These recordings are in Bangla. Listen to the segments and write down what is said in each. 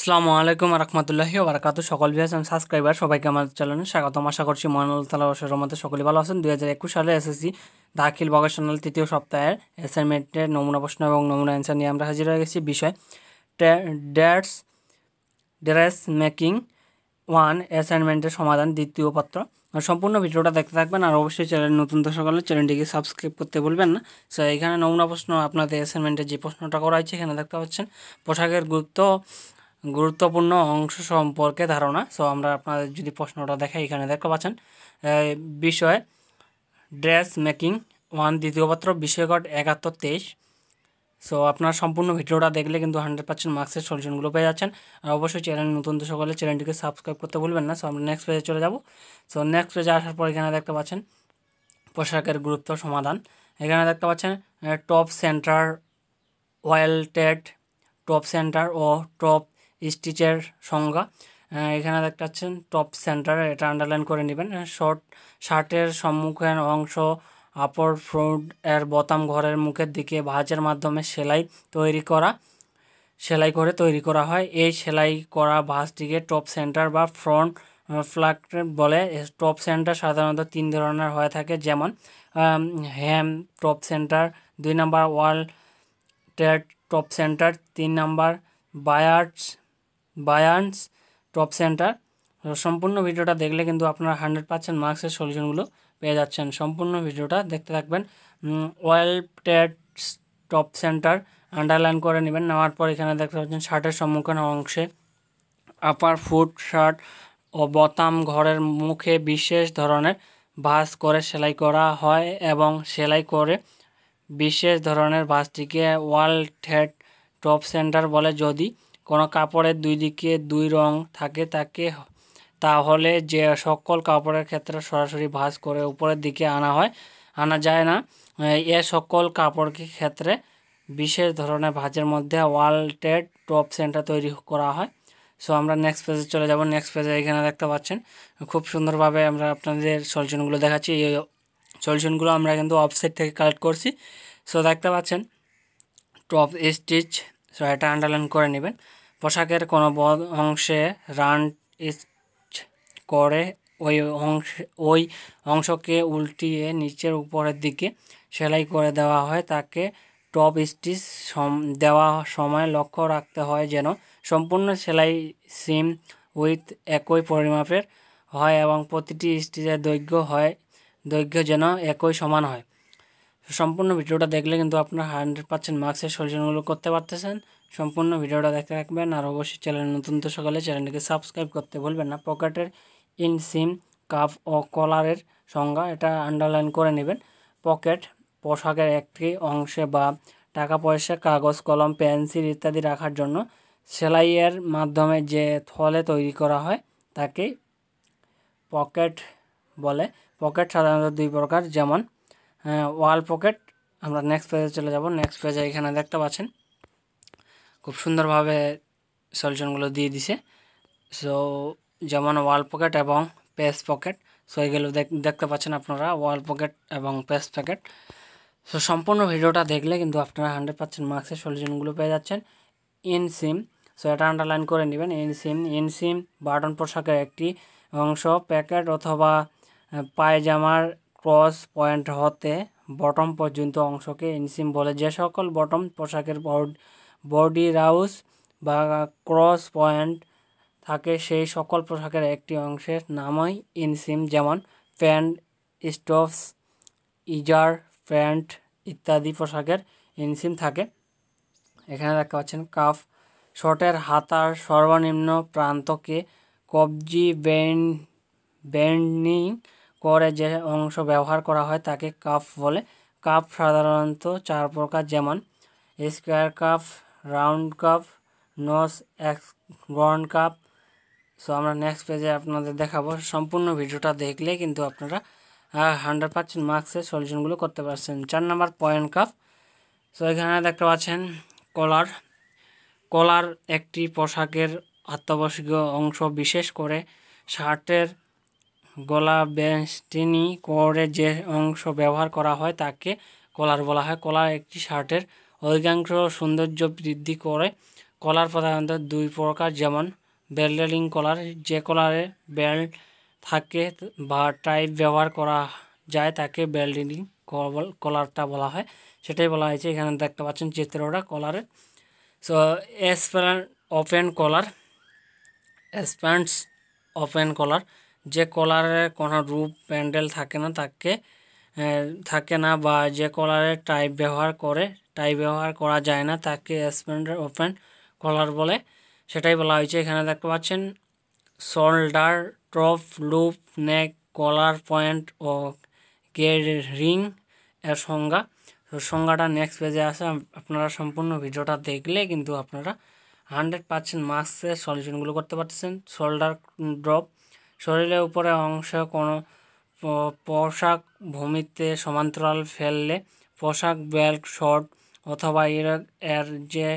আসসালামু আলাইকুম রহমতুল্লাহি বারকাত সকল ভিয়াস আমি সাবস্ক্রাইবার সবাইকে আমার চ্যানেলে স্বাগত আশা করছি মহানুল তালা রহমতে সকলে ভালো আছেন দুই হাজার একুশ সালে এসএসসি দাখিল ভকেশনাল তৃতীয় সপ্তাহের অ্যাসাইনমেন্টের নমুনা প্রশ্ন এবং নমুনা অ্যান্সার নিয়ে আমরা হাজির হয়ে গেছি বিষয় ড্যাটস ড্রেস মেকিং ওয়ান অ্যাসাইনমেন্টের সমাধান দ্বিতীয় পত্র সম্পূর্ণ ভিডিওটা দেখতে থাকবেন আর অবশ্যই চ্যানেল নতুন দর্শক হলে চ্যানেলটিকে সাবস্ক্রাইব করতে বলবেন না সো এখানে নমুনা প্রশ্ন আপনাদের অ্যাসাইনমেন্টে যে প্রশ্নটা করা হয়েছে এখানে দেখতে পাচ্ছেন পোশাকের গুরুত্ব গুরুত্বপূর্ণ অংশ সম্পর্কে ধারণা সো আমরা আপনাদের যদি প্রশ্নটা দেখাই এখানে দেখতে পাচ্ছেন বিষয় ড্রেস মেকিং ওয়ান দ্বিতীয় পাত্র বিশ্বকট একাত্তর তেইশ সো আপনার সম্পূর্ণ ভিডিওটা দেখলে কিন্তু হান্ড্রেড পার্সেন্ট মার্কসের সলিউশনগুলো পেয়ে যাচ্ছেন আর অবশ্যই চ্যানেল নতুন তো সকলে চ্যানেলটিকে সাবস্ক্রাইব করতে ভুলবেন না সো আমরা নেক্সট পেজে চলে যাব সো নেক্সট পেজে আসার পর এখানে দেখতে পাচ্ছেন পোশাকের গুরুত্ব সমাধান এখানে দেখতে পাচ্ছেন top center welted top center ও টপ স্টিচের সংজ্ঞা এখানে দেখতে পাচ্ছেন টপ সেন্টার এটা আন্ডারলাইন করে নেবেন শর্ট শার্টের সম্মুখের অংশ আপর ফ্রন্ট এর বোতাম ঘরের মুখের দিকে ভাঁজের মাধ্যমে সেলাই তৈরি করা সেলাই করে তৈরি করা হয় এই সেলাই করা ভাঁজটিকে টপ সেন্টার বা ফ্রন্ট ফ্লাক বলে টপ সেন্টার সাধারণত তিন ধরনের হয়ে থাকে যেমন হ্যাম টপ সেন্টার দুই number welted top center তিন নাম্বার বায়ার্স বায়ার্নস টপ সেন্টার সম্পূর্ণ ভিডিওটা দেখলে কিন্তু আপনারা হান্ড্রেড পার্সেন্ট মার্কসের সলিউশনগুলো পেয়ে যাচ্ছেন সম্পূর্ণ ভিডিওটা দেখতে থাকবেন welted top center underline করে নেবেন নেওয়ার পর এখানে দেখতে পাচ্ছেন শার্টের সম্মুখীন অংশে আপার ফুট শার্ট ও বোতাম ঘরের মুখে বিশেষ ধরনের ভাঁজ করে সেলাই করা হয় এবং সেলাই করে বিশেষ ধরনের ভাঁজটিকে ওয়াল ঠেট টপ সেন্টার বলে যদি কোনো কাপড়ের দুই দিকে দুই রং থাকে তাকে তাহলে যে সকল কাপড়ের ক্ষেত্রে সরাসরি ভাঁজ করে উপরের দিকে আনা হয় আনা যায় না এ সকল কাপড়কে ক্ষেত্রে বিশেষ ধরনের ভাঁজের মধ্যে ওয়ালটেড টপ সেন্টার তৈরি করা হয় সো আমরা নেক্সট পেজে চলে যাব নেক্সট পেজে এখানে দেখতে পাচ্ছেন খুব সুন্দরভাবে আমরা আপনাদের সলিউশনগুলো দেখাচ্ছি এই সলিউশনগুলো আমরা কিন্তু অফসাইড থেকে কালেক্ট করছি সো দেখতে পাচ্ছেন টপ স্টিচ সো এটা আন্ডারলাইন করে নেবেন পোশাকের কোনো অংশে রান করে ওই অংশ ওই অংশকে উল্টিয়ে নিচের উপরের দিকে সেলাই করে দেওয়া হয় তাকে টপ স্টিচ দেওয়া সময় লক্ষ্য রাখতে হয় যেন সম্পূর্ণ সেলাই সিম উইথ একই পরিমাপের হয় এবং প্রতিটি স্টিচের দৈর্ঘ্য হয় দৈর্ঘ্য যেন একই সমান হয় সম্পূর্ণ ভিডিওটা দেখলে কিন্তু আপনার হান্ড্রেড পার্সেন্ট মার্কসের সলিউশনগুলো করতে পারতেছেন সম্পূর্ণ ভিডিওটা দেখতে থাকবেন আর অবশ্যই চ্যানেল নতুন তো সকালে চ্যানেলটিকে সাবস্ক্রাইব করতে বলবেন না পকেটের ইন সিম কাপ ও কলারের সংজ্ঞা এটা আন্ডারলাইন করে নেবেন পকেট পোশাকের একটি অংশে বা টাকা পয়সা কাগজ কলম পেন্সিল ইত্যাদি রাখার জন্য সেলাইয়ের মাধ্যমে যে থলে তৈরি করা হয় তাকে পকেট বলে পকেট সাধারণত দুই প্রকার যেমন ওয়াল পকেট আমরা নেক্সট পেজে চলে যাব নেক্সট পেজে এখানে দেখতে পাচ্ছেন খুব সুন্দরভাবে সলিউশনগুলো দিয়ে দিছে সো যেমন ওয়াল পকেট এবং পেস পকেট সো এগুলো দেখতে পাচ্ছেন আপনারা ওয়াল পকেট এবং পেস পকেট সো সম্পূর্ণ ভিডিওটা দেখলে কিন্তু আপনারা হান্ড্রেড পার্সেন্ট মার্কসের সলিউশনগুলো পেয়ে যাচ্ছেন ইন সিম সো এটা আন্ডারলাইন করে নেবেন inseam inseam button পোশাকের একটি অংশ প্যাকেট অথবা পায়জামার ক্রস পয়েন্ট হতে বটম পর্যন্ত অংশকে ইনসিম বলে যে সকল বটম পোশাকের বডি রাউস বা ক্রস পয়েন্ট থাকে সেই সকল পোশাকের একটি অংশের নামই ইনসিম যেমন প্যান্ট স্টোভস ইজার প্যান্ট ইত্যাদি পোশাকের ইনসিম থাকে এখানে দেখতে পাচ্ছেন কাফ শর্টের হাতার সর্বনিম্ন প্রান্তকে কবজি বেন্ড বেন্ডিং করে যে অংশ ব্যবহার করা হয় তাকে কাফ বলে কাফ সাধারণত চার প্রকার যেমন স্কোয়ার কাফ রাউন্ড কাপ নস এক্স গর্ন কাপ সো আমরা নেক্সট পেজে আপনাদের দেখাবো সম্পূর্ণ ভিডিওটা দেখলে কিন্তু আপনারা হান্ড্রেড পার্সেন্ট মার্কসের সলিউশনগুলো করতে পারছেন চার নাম্বার পয়েন্ট কাপ সো এখানে দেখতে পাচ্ছেন কলার কলার একটি পোশাকের অত্যাবশ্যকীয় অংশ বিশেষ করে শার্টের গলা বেস্টিনি করে যে অংশ ব্যবহার করা হয় তাকে কলার বলা হয় কলার একটি শার্টের অধিকাংশ সৌন্দর্য বৃদ্ধি করে কলার প্রধানত দুই প্রকার যেমন বেল্ডেলিং কলার যে কলারে বেল্ট থাকে বা টাইপ ব্যবহার করা যায় তাকে বেল্ডেলিং কলারটা বলা হয় সেটাই বলা হয়েছে এখানে দেখতে পাচ্ছেন চিত্রটা কলারের সো এসপ্যান ওপেন কলার এসপ্যান্টস ওপেন কলার যে কলারের কোনো রূপ প্যান্ডেল থাকে না তাকে থাকে না বা যে কলারের টাইপ ব্যবহার করে টাই ব্যবহার করা যায় না তাকে স্প্যান্ডার ওপেন কলার বলে সেটাই বলা হয়েছে এখানে দেখতে পাচ্ছেন shoulder top loop neck collar point ও রিং এর সংজ্ঞা সংজ্ঞাটা নেক্সট পেজে আসে আপনারা সম্পূর্ণ ভিডিওটা দেখলে কিন্তু আপনারা হান্ড্রেড পার্সেন্ট মাস্কের সলিউশনগুলো করতে পারতেছেন শোল্ডার ড্রপ শরীরের উপরে অংশ কোনো পোশাক ভূমিতে সমান্তরাল ফেললে পোশাক বেল্ট শর্ট অথবা এর এর যে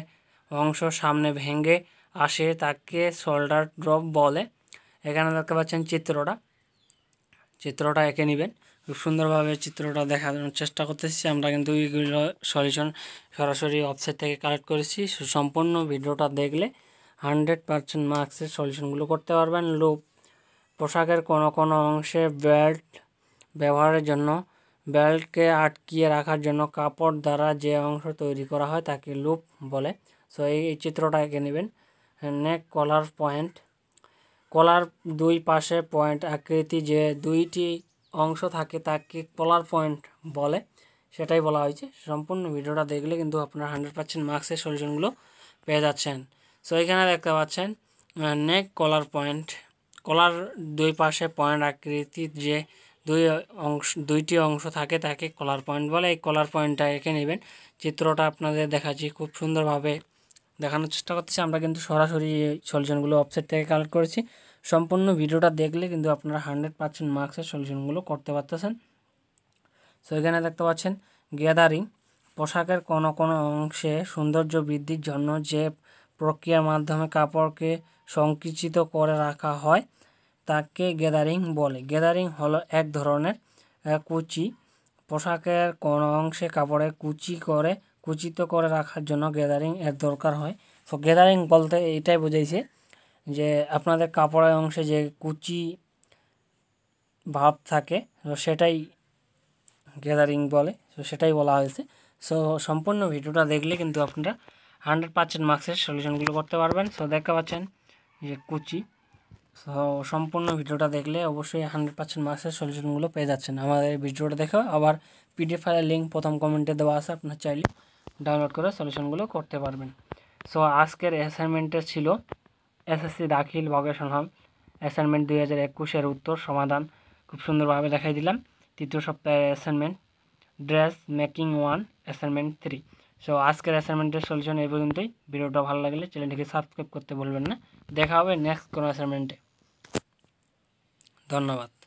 অংশ সামনে ভেঙে আসে তাকে শোল্ডার ড্রপ বলে এখানে দেখতে পাচ্ছেন চিত্রটা চিত্রটা এঁকে নেবেন খুব সুন্দরভাবে চিত্রটা দেখানোর চেষ্টা করতেছি আমরা কিন্তু এইগুলো সলিউশন সরাসরি ওয়েবসাইট থেকে কালেক্ট করেছি সুসম্পন্ন ভিডিওটা দেখলে হান্ড্রেড পারসেন্ট মার্কসের সলিউশনগুলো করতে পারবেন লুপ পোশাকের কোনো কোনো অংশে বেল্ট ব্যবহারের জন্য বেল্টকে আটকিয়ে রাখার জন্য কাপড় দ্বারা যে অংশ তৈরি করা হয় তাকে লুপ বলে সো এই চিত্রটা এঁকে নেবেন নেক কলার পয়েন্ট কলার দুই পাশে পয়েন্ট আকৃতি যে দুইটি অংশ থাকে তাকে কলার পয়েন্ট বলে সেটাই বলা হয়েছে সম্পূর্ণ ভিডিওটা দেখলে কিন্তু আপনার হান্ড্রেড পার্সেন্ট মার্কসের সলিউশনগুলো পেয়ে যাচ্ছেন সো এখানে দেখতে পাচ্ছেন নেক কলার পয়েন্ট কলার দুই পাশে পয়েন্ট আকৃতির যে দুই অংশ দুইটি অংশ থাকে তাকে কলার পয়েন্ট বলে এই কলার পয়েন্টটা এঁকে নেবেন চিত্রটা আপনাদের দেখাচ্ছি খুব সুন্দরভাবে দেখানোর চেষ্টা করতেছি আমরা কিন্তু সরাসরি সলিউশনগুলো অফসাইড থেকে কালেক্ট করেছি সম্পূর্ণ ভিডিওটা দেখলে কিন্তু আপনারা হান্ড্রেড পার্সেন্ট মার্কসের সলিউশনগুলো করতে পারতেছেন সো এখানে দেখতে পাচ্ছেন গ্যাদারিং পোশাকের কোনো কোনো অংশে সৌন্দর্য বৃদ্ধির জন্য যে প্রক্রিয়ার মাধ্যমে কাপড়কে সংকুচিত করে রাখা হয় তাকে গ্যাদারিং বলে গ্যাদারিং হলো এক ধরনের কুচি পোশাকের কোনো অংশে কাপড়ে কুচি করে কুচিত করে রাখার জন্য গ্যাদারিং এর দরকার হয় তো গ্যাদারিং বলতে এটাই বোঝাইছে যে আপনাদের কাপড়ের অংশে যে কুচি ভাব থাকে তো সেটাই গ্যাদারিং বলে তো সেটাই বলা হয়েছে সো সম্পূর্ণ ভিডিওটা দেখলে কিন্তু আপনারা হান্ড্রেড পার্সেন্ট মার্কসের সলিউশনগুলো করতে পারবেন সো দেখতে পাচ্ছেন যে কুচি সো সম্পূর্ণ ভিডিওটা দেখলে অবশ্যই হান্ড্রেড পার্সেন্ট মার্কসের সলিউশনগুলো পেয়ে যাচ্ছেন আমাদের ভিডিওটা দেখে আবার পিডিএফ ফাইলের লিঙ্ক প্রথম কমেন্টে দেওয়া আছে আপনার চাইলে ডাউনলোড করে সলিউশনগুলো করতে পারবেন সো আজকের অ্যাসাইনমেন্টে ছিল এসএসসি দাখিল ভকেশন হল অ্যাসাইনমেন্ট দুই হাজার একুশের উত্তর সমাধান খুব সুন্দরভাবে দেখাই দিলাম তৃতীয় সপ্তাহের assignment dress making one assignment three so আজকের অ্যাসাইনমেন্টের সলিউশন এই পর্যন্তই ভিডিওটা ভালো লাগলে চ্যানেলটিকে সাবস্ক্রাইব করতে বলবেন না দেখা হবে নেক্সট কোনো অ্যাসাইনমেন্টে ধন্যবাদ